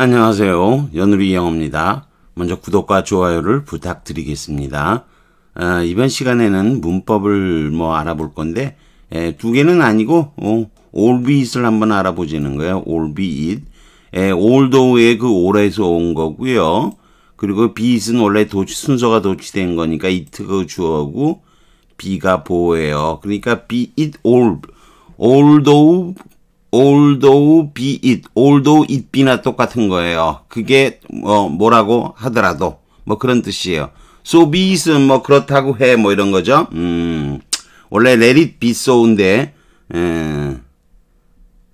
안녕하세요. 연우리 영어입니다. 먼저 구독과 좋아요를 부탁드리겠습니다. 아, 이번 시간에는 문법을 뭐 알아볼 건데 에, 두 개는 아니고 어, all b e 을 한번 알아보시는 거예요. all be it. 에, although의 그 all에서 온 거고요. 그리고 b e it은 원래 도치 순서가 도치된 거니까 it가 주어고 be가 보호예요. 그러니까 be it all. although although be it, although it be나 똑같은 거예요. 그게 뭐 뭐라고 하더라도 뭐 그런 뜻이에요. so be it은 뭐 그렇다고 해 뭐 이런 거죠. 음. 원래 let it be so인데 에,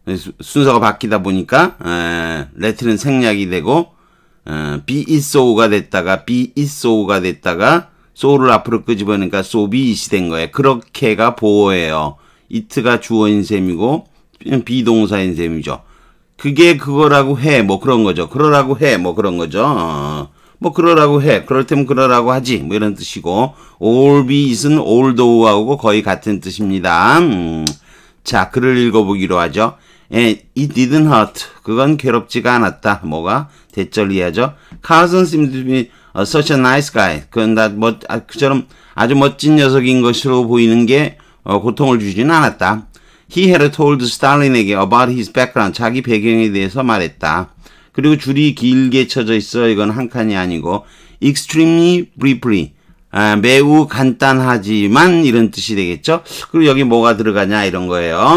예. 순서가 바뀌다 보니까 에, 예. let는 생략이 되고 에, 예. be it so가 됐다가 be it so가 됐다가 so를 앞으로 끄집어내니까 so be it이 된 거예요. 그렇게가 보호예요. it가 주어인 셈이고 비동사인 셈이죠. 그게 그거라고 해, 뭐 그런 거죠. 그러라고 해, 뭐 그런 거죠. 어, 어. 뭐 그러라고 해, 그럴 테면 그러라고 하지, 뭐 이런 뜻이고 all be is은 all d h o u g h 하고 거의 같은 뜻입니다. 음. 자, 글을 읽어보기로 하죠. 예, it didn't hurt. 그건 괴롭지가 않았다. 뭐가? 대절이하죠. Carson seemed to be 어, such a nice guy. 그건 다 멋, 아, 그처럼 아주 멋진 녀석인 것으로 보이는 게 어, 고통을 주지는 않았다. He had told Stalin에게 about his background, 자기 배경에 대해서 말했다. 그리고 줄이 길게 쳐져 있어. 이건 한 칸이 아니고 extremely briefly. 아, 매우 간단하지만 이런 뜻이 되겠죠. 그리고 여기 뭐가 들어가냐 이런 거예요.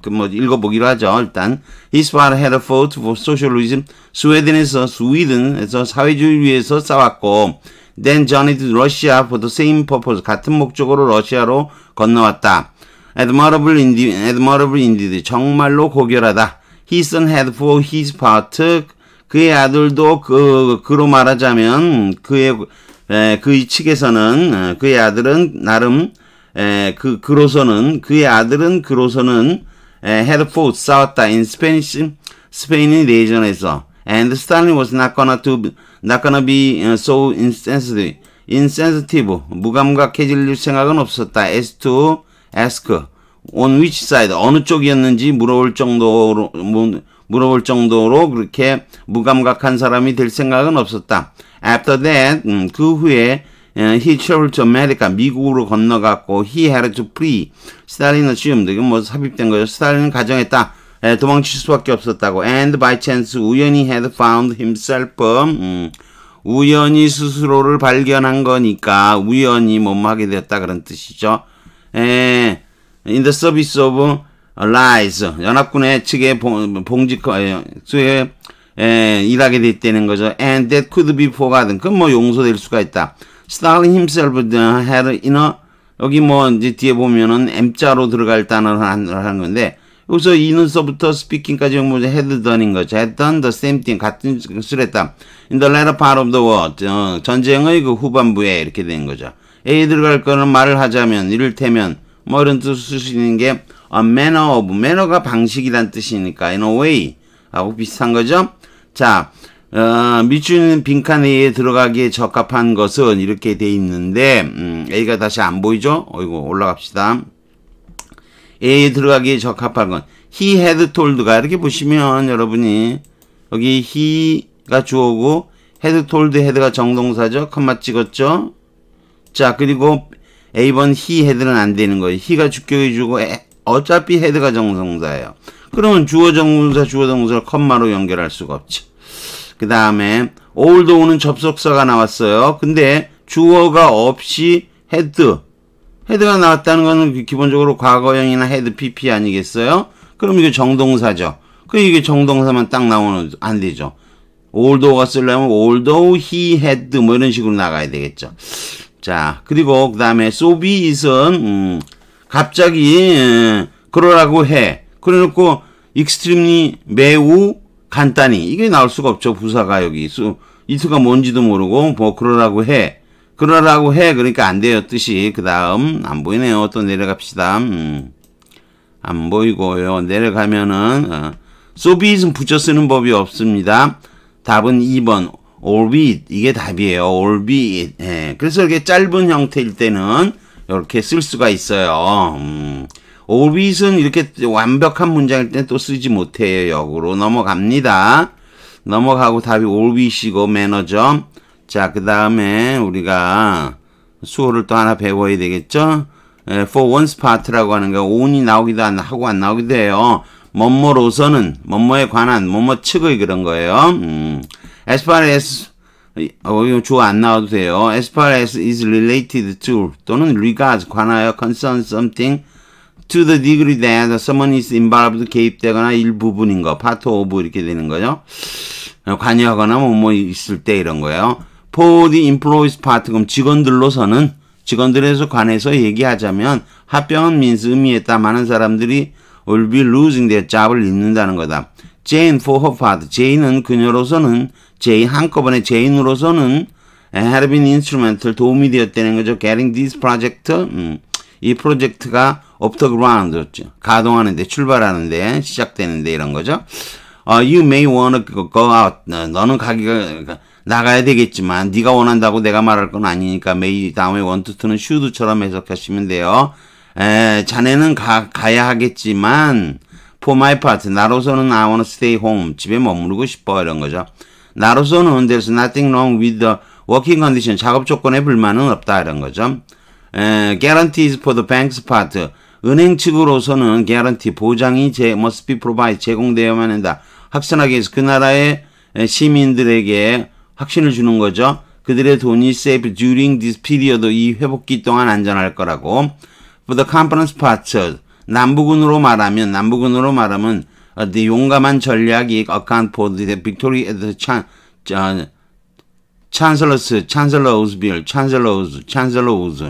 그뭐 읽어보기로 하죠. 일단 His father had fought for socialism. 스웨덴에서 스웨덴에서 사회주의를 위해서 싸웠고 Then journeyed to Russia for the same purpose. 같은 목적으로 러시아로 건너왔다. admirable indeed, admirable indeed. 정말로 고결하다. His son had for his part. 그의 아들도 그, 그로 말하자면 그의 에, 그의 측에서는 그의 아들은 나름 에, 그 그로서는 그의 아들은 그로서는 에, had fought 싸웠다 in Spanish 스페인의 내전에서 and Stalin was not gonna to not gonna be so insensitive insensitive 무감각해질 생각은 없었다 as to ask on which side 어느 쪽이었는지 물어볼 정도로 뭐, 물어볼 정도로 그렇게 무감각한 사람이 될 생각은 없었다. After that 음, 그 후에 어, he traveled to America 미국으로 건너갔고 he had to flee 스탈린 assumed 이게뭐 삽입된 거죠. 스탈린은 가정했다. 에, 예, 도망칠 수밖에 없었다고. And by chance 우연히 had found himself 음, 우연히 스스로를 발견한 거니까 우연히 못마게 되었다 그런 뜻이죠. in the service of lies 연합군의 측에 봉직수에 일하게 됐다는 거죠. And that could be forgotten. 그건 뭐 용서될 수가 있다. Stalin himself had in a 여기 뭐 이제 뒤에 보면은 M자로 들어갈 단어를 한 건데 여기서 이는서부터 스피킹까지 뭐죠? had done인 거죠. had done the same thing 같은 수를 했다. In the latter part of the war 어, 전쟁의 그 후반부에 이렇게 된 거죠. 에 들어갈 거는 말을 하자면 이를테면 뭐 이런 뜻을 쓸수는게 a 아, manner of manner가 방식이란 뜻이니까 in a way 하고 비슷한 거죠. 자 어, 밑줄은 빈칸 A에 들어가기에 적합한 것은 이렇게 돼 있는데 음, A가 다시 안 보이죠? 어이구 올라갑시다. A에 들어가기에 적합한 건 he had told가 이렇게 보시면 여러분이 여기 he가 주어고 had told h a d 가 정동사죠. 컴마 찍었죠? 자, 그리고 A번 히 헤드는 안 되는 거예요. 히가 주격해주고 어차피 헤드가 정성사예요. 그러면 주어 정사 성 주어 정사를 성 컴마로 연결할 수가 없죠. 그 다음에 올드오는 접속사가 나왔어요. 근데 주어가 없이 헤드 헤드가 나왔다는 거는 그 기본적으로 과거형이나 헤드 PP 아니겠어요? 그럼 이게 정동사죠. 그 이게 정동사만 딱 나오면 안 되죠. 올드오가 쓰려면 올드오 히 헤드 뭐 이런 식으로 나가야 되겠죠. 자, 그리고 그 다음에 소비 이선 음, 갑자기 음, 그러라고 해. 그래놓고 익스트림이 매우 간단히 이게 나올 수가 없죠. 부사가 여기 수, 이수가 뭔지도 모르고 뭐 그러라고 해. 그러라고 해. 그러니까 안 돼요. 뜻이. 그 다음 안 보이네요. 또 내려갑시다. 음, 안 보이고요. 내려가면은 어, 소비이슨 붙여 쓰는 법이 없습니다. 답은 2번 a l b i t 이게 답이에요. a l b i t 예. 그래서 이렇게 짧은 형태일 때는 이렇게 쓸 수가 있어요. 음. albit은 이렇게 완벽한 문장일 때는 또 쓰지 못해요. 역으로 넘어갑니다. 넘어가고 답이 albit이고 매너점. 자, 그 다음에 우리가 수호를 또 하나 배워야 되겠죠? 예, for one's part라고 하는 게 on이 나오기도 안, 하고 안 나오기도 해요. 뭐뭐로서는, 뭐뭐에 관한, 뭐뭐 측의 그런 거예요. 음. 에스파레스 어, 주어 안 나와도 돼요. as far as is related to 또는 regards 관하여 concern something to the degree that someone is involved 개입되거나 일부분인 거 part of 이렇게 되는 거죠. 관여하거나 뭐, 뭐 있을 때 이런 거예요. for the employees part 그럼 직원들로서는 직원들에서 관해서 얘기하자면 합병은 means 의미했다. 많은 사람들이 will be losing their job을 잃는다는 거다. Jane for her part. Jane은 그녀로서는 제인 한꺼번에 제인으로서는 having i n s t 도움이 되었다는 거죠. getting this project 음, 이 프로젝트가 off the g r o u n d 죠 가동하는데 출발하는데 시작되는데 이런 거죠. 어, you may wanna go out. 너는 가기가 그러니까 나가야 되겠지만 네가 원한다고 내가 말할 건 아니니까 may 다음에 want to는 should처럼 해석하시면 돼요. 에, 자네는 가, 가야 하겠지만 for my part 나로서는 I wanna stay home 집에 머무르고 싶어 이런 거죠. 나로서는 there's nothing wrong with the working condition. 작업 조건에 불만은 없다 이런 거죠. 에, guarantees for the bank's part. 은행 측으로서는 guarantee 보장이 제, must be provided 제공되어야만 한다. 확산하기 위해서 그 나라의 시민들에게 확신을 주는 거죠. 그들의 돈이 safe during this period 이 회복기 동안 안전할 거라고. For the conference part 남부군으로 말하면 남부군으로 말하면 the 용감한 전략이 account for the victory at the chan, uh, Chancellor's, Chancellor's Bill, Chancellor's, Chancellor's.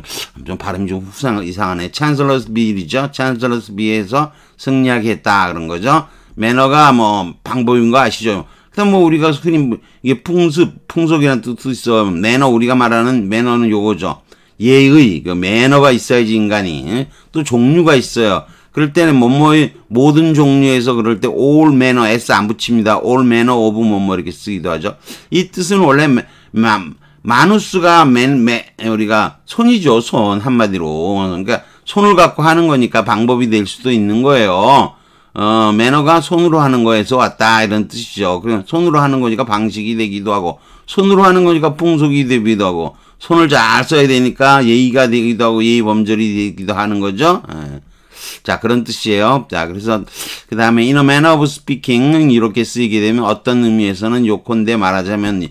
좀 발음이 좀 후상, 이상하네. Chancellor's Bill이죠. Chancellor's Bill에서 승리하겠다. 그런 거죠. 매너가 뭐, 방법인 거 아시죠? 그 다음 뭐, 우리가 흔히, 이게 풍습, 풍속이라는 뜻도 있어. 매너, 우리가 말하는 매너는 요거죠. 예의, 그 매너가 있어야지 인간이. 또 종류가 있어요. 그럴 때는 뭐뭐의 모든 종류에서 그럴 때 all manner s 안 붙입니다. all manner of 뭐뭐 이렇게 쓰기도 하죠. 이 뜻은 원래 마, 마누스가 맨, 맨 우리가 손이죠 손 한마디로 그러니까 손을 갖고 하는 거니까 방법이 될 수도 있는 거예요. 어, 매너가 손으로 하는 거에서 왔다 이런 뜻이죠. 그럼 손으로 하는 거니까 방식이 되기도 하고 손으로 하는 거니까 풍속이 되기도 하고 손을 잘 써야 되니까 예의가 되기도 하고 예의 범절이 되기도 하는 거죠. 에. 예. 자, 그런 뜻이에요. 자, 그래서 그 다음에 in a manner of speaking 이렇게 쓰이게 되면 어떤 의미에서는 요컨대 말하자면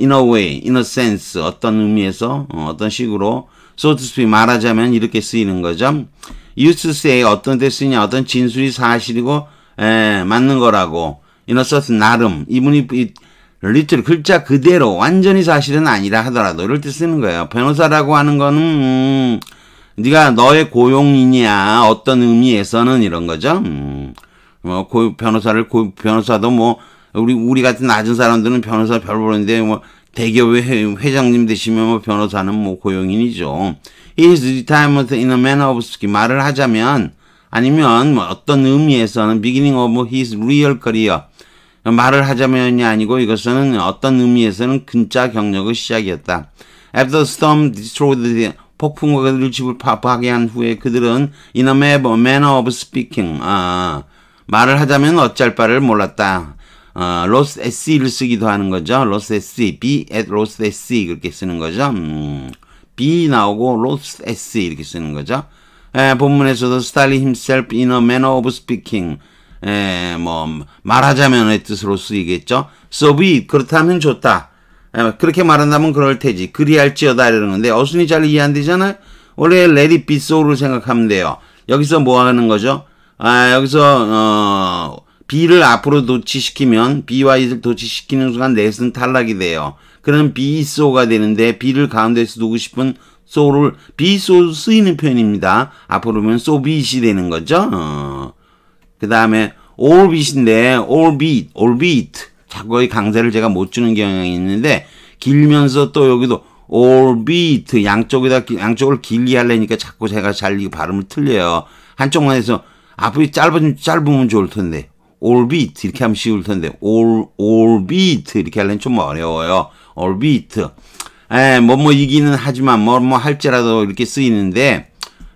in a way, in a sense 어떤 의미에서 어, 떤 식으로 so to speak 말하자면 이렇게 쓰이는 거죠. used to say 어떤 데쓰냐 어떤 진술이 사실이고 에, 맞는 거라고 in a c e r t a 나름 이분이 이, 리틀 글자 그대로 완전히 사실은 아니라 하더라도 이럴 때 쓰는 거예요. 변호사라고 하는 거는 음, 네가 너의 고용인이야. 어떤 의미에서는 이런 거죠. 음. 뭐 고, 변호사를 고, 변호사도 뭐 우리 우리 같은 낮은 사람들은 변호사 별 보는데 뭐 대기업 회장님 되시면 뭐 변호사는 뭐 고용인이죠. His retirement in a manner of speaking 말을 하자면 아니면 뭐 어떤 의미에서는 beginning of 뭐 his real career 말을 하자면이 아니고 이것은 어떤 의미에서는 근짜 경력의 시작이었다. After storm destroyed the 폭풍과 그들 집을 파괴한 후에 그들은 이놈의 manner of speaking, 아, 말을 하자면 어쩔 바를 몰랐다. 어, lost at sea를 쓰기도 하는 거죠. lost at sea, be at lost at sea 그렇게 쓰는 거죠. 음, be 나오고 lost at sea 이렇게 쓰는 거죠. 에, 본문에서도 Stalin himself in a manner of speaking 에, 뭐 말하자면의 뜻으로 쓰이겠죠. So be 그렇다면 좋다. 예, 그렇게 말한다면 그럴 테지. 그리할지어다 이러는 건데 어순이 잘 이해 안 되잖아요. 원래 레디 비소를 생각하면 돼요. 여기서 뭐 하는 거죠? 아 여기서 어, B를 앞으로 도치시키면 B와 이를 도치시키는 순간 넷은 탈락이 돼요. 그럼 B소가 되는데 B를 가운데서 두고 싶은 소를 B소 쓰이는 표현입니다. 앞으로면 소빗이 되는 거죠. 어. 그 다음에 올빗인데 올빗, 올빗 자꾸의 강세를 제가 못 주는 경향이 있는데 길면서 또 여기도 올비트 양쪽에다 양쪽을 길게 하려니까 자꾸 제가 잘이 발음을 틀려요. 한쪽만 해서 앞이 짧은 짧으면 좋을 텐데 올비트 이렇게 하면 쉬울 텐데 올 o r 트 이렇게 하려면 좀 어려워요. 올비트 에, 예, 뭐, 뭐, 이기는 하지만, 뭐, 뭐, 할지라도 이렇게 쓰이는데,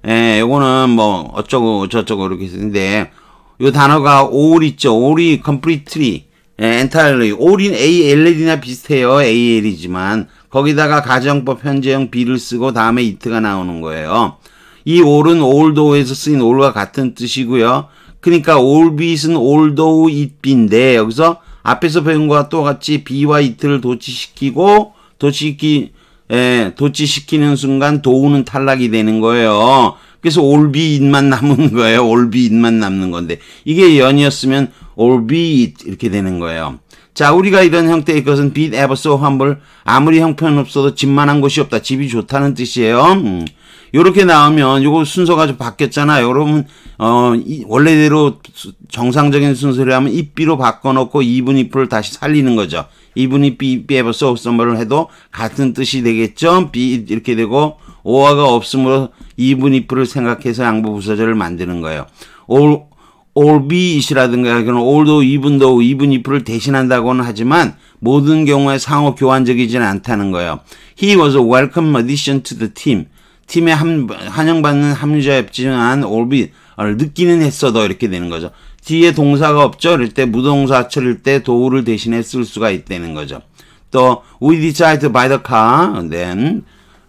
에, 예, 요거는 뭐, 어쩌고 저쩌고 이렇게 쓰는데, 요 단어가 올있죠 올이 컴플리트리 엔타일리 예, 올인 AL이나 비슷해요. AL이지만 거기다가 가정법 현재형 B를 쓰고 다음에 이트가 나오는 거예요. 이 올은 올도에서 쓰인 올과 같은 뜻이고요. 그러니까 올빗은 올도우 이비인데 여기서 앞에서 배운 것과 똑같이 비와 이트를 도치시키고 도치시키 예, 도치시키는 순간 도우는 탈락이 되는 거예요. 그래서 올비인만 남은 거예요. 올비인만 남는 건데 이게 연이었으면 albeit 이렇게 되는 거예요. 자, 우리가 이런 형태의 것은 빚, 에버소, 환불, 아무리 형편없어도 집만한 곳이 없다. 집이 좋다는 뜻이에요. 이렇게 음. 나오면 이거 순서가 좀 바뀌었잖아요. 여러분 어 이, 원래대로 정상적인 순서를 하면 입비로 바꿔놓고 이분 입을 다시 살리는 거죠. 이분 입비 입비 에버소 없음을 해도 같은 뜻이 되겠죠. 비 이렇게 되고 오화가 없으므로 이분 입을 생각해서 양보 부사절을 만드는 거예요. 올 all b 이라든가 그런 although, even t even if를 대신한다고는 하지만 모든 경우에 상호 교환적이지는 않다는 거예요. He was a welcome addition to the team. 팀에 함, 환영받는 함유자였지만 all be, 어, 느끼는 했어도 이렇게 되는 거죠. 뒤에 동사가 없죠. 이럴 때 무동사 처리때 도우를 대신해 쓸 수가 있다는 거죠. 또 we decided by the car. t h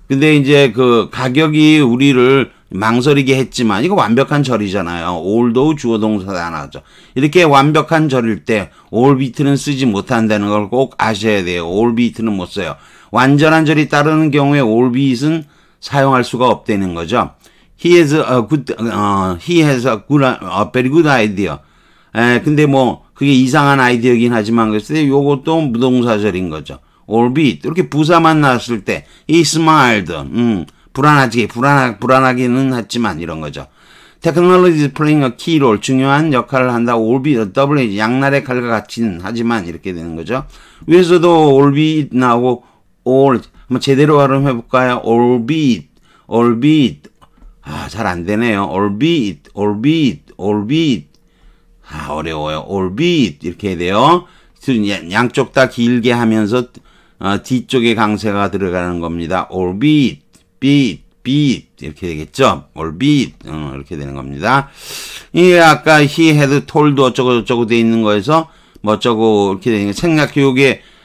근데 이제 그 가격이 우리를 망설이게 했지만 이거 완벽한 절이잖아요. 올도 주어 동사다 하죠 이렇게 완벽한 절일 때올 비트는 쓰지 못한다는 걸 꼭 아셔야 돼요. 올 비트는 못 써요. 완전한 절이 따르는 경우에 올 비트는 사용할 수가 없다는 거죠. He has a good, uh, he has a good, a 어, very good idea. 에, 근데 뭐 그게 이상한 아이디어긴 하지만 글쎄 요것도 무동사절인 거죠. albeit 이렇게 부사만 나왔을 때 he smiled. 음. 불안하지, 불안하, 불안하기는 했지만 이런 거죠. Technology is playing a key role. 중요한 역할을 한다. All be double edge. 양날의 칼과 같이는 하지만 이렇게 되는 거죠. 위에서도 all be 나오고 all 한번 제대로 발음해볼까요? all be all be 아, 잘 안 되네요. all be all be all be 아, 어려워요. all be 이렇게 돼요. 양쪽 다 길게 하면서 어, 뒤쪽에 강세가 들어가는 겁니다. all be beat, beat 이렇게 되겠죠. or beat 어, 이렇게 되는 겁니다. 이 아까 he had told 어쩌고 저쩌고 돼 있는 거에서 뭐 어쩌고 이렇게 되는 거 생략 교육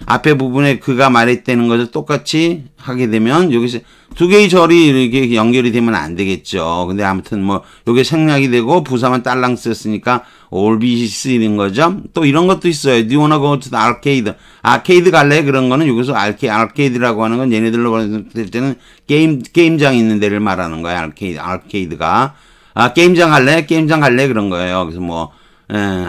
앞에 부분에 그가 말했다는 것을 똑같이 하게 되면 여기서 두 개의 절이 이렇게 연결이 되면 안 되겠죠. 근데 아무튼 뭐 요게 생략이 되고 부사만 딸랑 쓰였으니까 올비 쓰이는 거죠. 또 이런 것도 있어요. Do you wanna go to the arcade? 아케이드 갈래? 그런 거는 여기서 알케, 아케이드라고 하는 건 얘네들로 볼 때는 게임, 게임장 있는 데를 말하는 거예요. 알케이드, 아케이드가. 아, 게임장 갈래? 게임장 갈래? 그런 거예요. 그래서 뭐, 에, 예,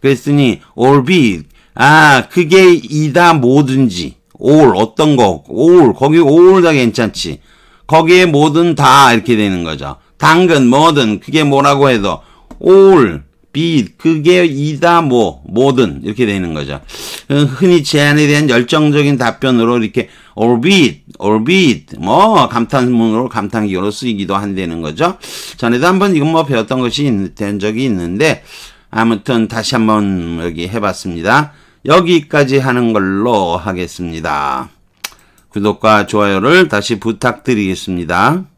그랬으니 올비 아, 그게 이다 뭐든지. 올 어떤 거, 올 거기 올 다 괜찮지. 거기에 뭐든 다 이렇게 되는 거죠. 당근 뭐든 그게 뭐라고 해도 올 l 그게 이다 뭐 뭐든 이렇게 되는 거죠. 어, 흔히 제안에 대한 열정적인 답변으로 이렇게 orbit, orbit 뭐 감탄문으로 감탄기로 쓰이기도 한다는 거죠. 전에도 한번 이건 뭐 배웠던 것이 된 적이 있는데 아무튼 다시 한번 여기 해봤습니다. 여기까지 하는 걸로 하겠습니다. 구독과 좋아요를 다시 부탁드리겠습니다.